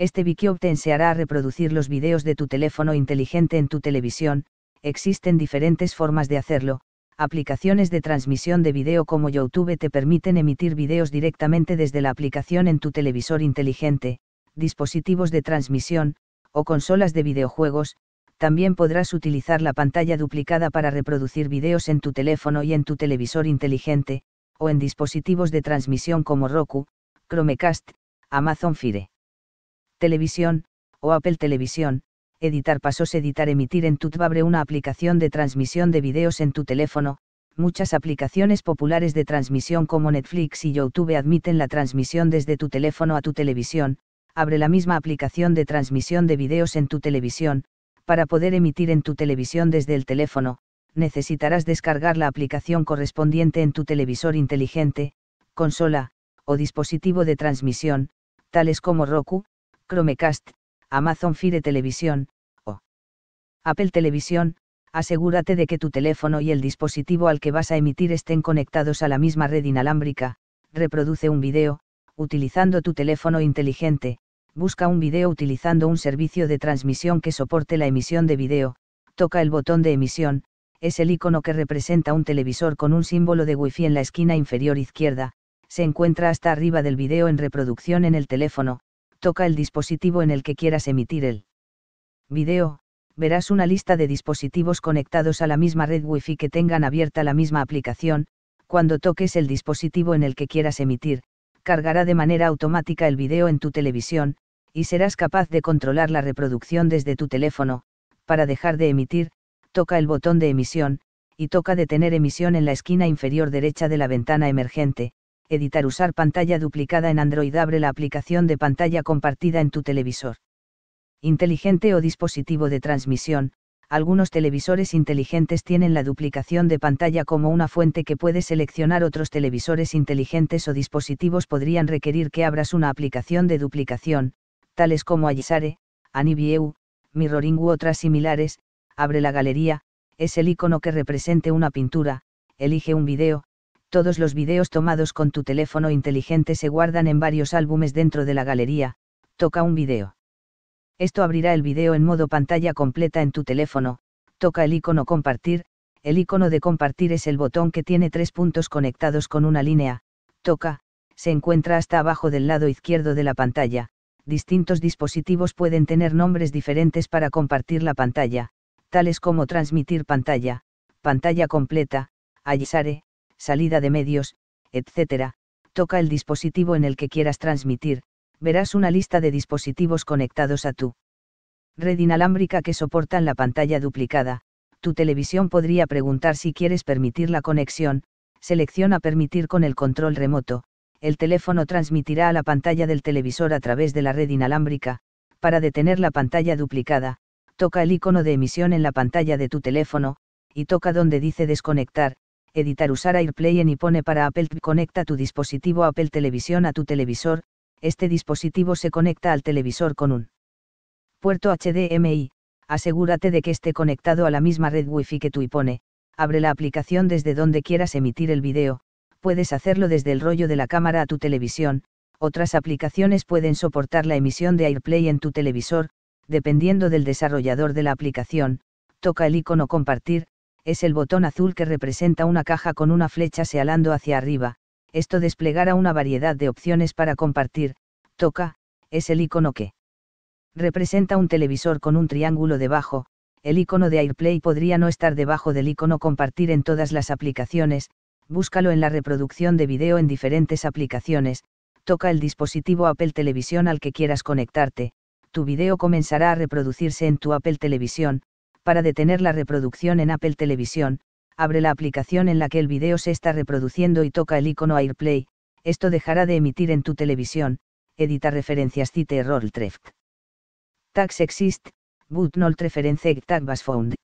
Este Vikiop te a reproducir los videos de tu teléfono inteligente en tu televisión. Existen diferentes formas de hacerlo. Aplicaciones de transmisión de video como YouTube te permiten emitir videos directamente desde la aplicación en tu televisor inteligente, dispositivos de transmisión, o consolas de videojuegos, también podrás utilizar la pantalla duplicada para reproducir videos en tu teléfono y en tu televisor inteligente, o en dispositivos de transmisión como Roku, Chromecast, Amazon Fire. Televisión, o Apple Televisión, editar pasos editar emitir en tu abre una aplicación de transmisión de videos en tu teléfono, muchas aplicaciones populares de transmisión como Netflix y YouTube admiten la transmisión desde tu teléfono a tu televisión, abre la misma aplicación de transmisión de videos en tu televisión, para poder emitir en tu televisión desde el teléfono, necesitarás descargar la aplicación correspondiente en tu televisor inteligente, consola, o dispositivo de transmisión, tales como Roku, Chromecast, Amazon Fire Televisión, o Apple Televisión, asegúrate de que tu teléfono y el dispositivo al que vas a emitir estén conectados a la misma red inalámbrica, reproduce un video, utilizando tu teléfono inteligente, busca un video utilizando un servicio de transmisión que soporte la emisión de video, toca el botón de emisión, es el icono que representa un televisor con un símbolo de Wi-Fi en la esquina inferior izquierda, se encuentra hasta arriba del video en reproducción en el teléfono, Toca el dispositivo en el que quieras emitir el video, verás una lista de dispositivos conectados a la misma red Wi-Fi que tengan abierta la misma aplicación, cuando toques el dispositivo en el que quieras emitir, cargará de manera automática el video en tu televisión, y serás capaz de controlar la reproducción desde tu teléfono, para dejar de emitir, toca el botón de emisión, y toca detener emisión en la esquina inferior derecha de la ventana emergente, editar usar pantalla duplicada en Android abre la aplicación de pantalla compartida en tu televisor. Inteligente o dispositivo de transmisión, algunos televisores inteligentes tienen la duplicación de pantalla como una fuente que puede seleccionar otros televisores inteligentes o dispositivos podrían requerir que abras una aplicación de duplicación, tales como Ayesare, Anibieu, Mirroring u otras similares, abre la galería, es el icono que represente una pintura, elige un video, todos los videos tomados con tu teléfono inteligente se guardan en varios álbumes dentro de la galería, toca un video. Esto abrirá el video en modo pantalla completa en tu teléfono, toca el icono compartir, el icono de compartir es el botón que tiene tres puntos conectados con una línea, toca, se encuentra hasta abajo del lado izquierdo de la pantalla, distintos dispositivos pueden tener nombres diferentes para compartir la pantalla, tales como transmitir pantalla, pantalla completa, allisare, salida de medios, etcétera, toca el dispositivo en el que quieras transmitir, verás una lista de dispositivos conectados a tu red inalámbrica que soportan la pantalla duplicada, tu televisión podría preguntar si quieres permitir la conexión, selecciona permitir con el control remoto, el teléfono transmitirá a la pantalla del televisor a través de la red inalámbrica, para detener la pantalla duplicada, toca el icono de emisión en la pantalla de tu teléfono, y toca donde dice desconectar, editar usar AirPlay en Ipone para Apple conecta tu dispositivo Apple Televisión a tu televisor, este dispositivo se conecta al televisor con un puerto HDMI, asegúrate de que esté conectado a la misma red Wi-Fi que tu Ipone. abre la aplicación desde donde quieras emitir el video, puedes hacerlo desde el rollo de la cámara a tu televisión, otras aplicaciones pueden soportar la emisión de AirPlay en tu televisor, dependiendo del desarrollador de la aplicación, toca el icono compartir, es el botón azul que representa una caja con una flecha se alando hacia arriba, esto desplegará una variedad de opciones para compartir, toca, es el icono que representa un televisor con un triángulo debajo, el icono de AirPlay podría no estar debajo del icono compartir en todas las aplicaciones, búscalo en la reproducción de video en diferentes aplicaciones, toca el dispositivo Apple Televisión al que quieras conectarte, tu video comenzará a reproducirse en tu Apple Televisión, para detener la reproducción en Apple Televisión, abre la aplicación en la que el video se está reproduciendo y toca el icono AirPlay, esto dejará de emitir en tu televisión, edita referencias cite error treft. Tags exist, but not reference tag was found.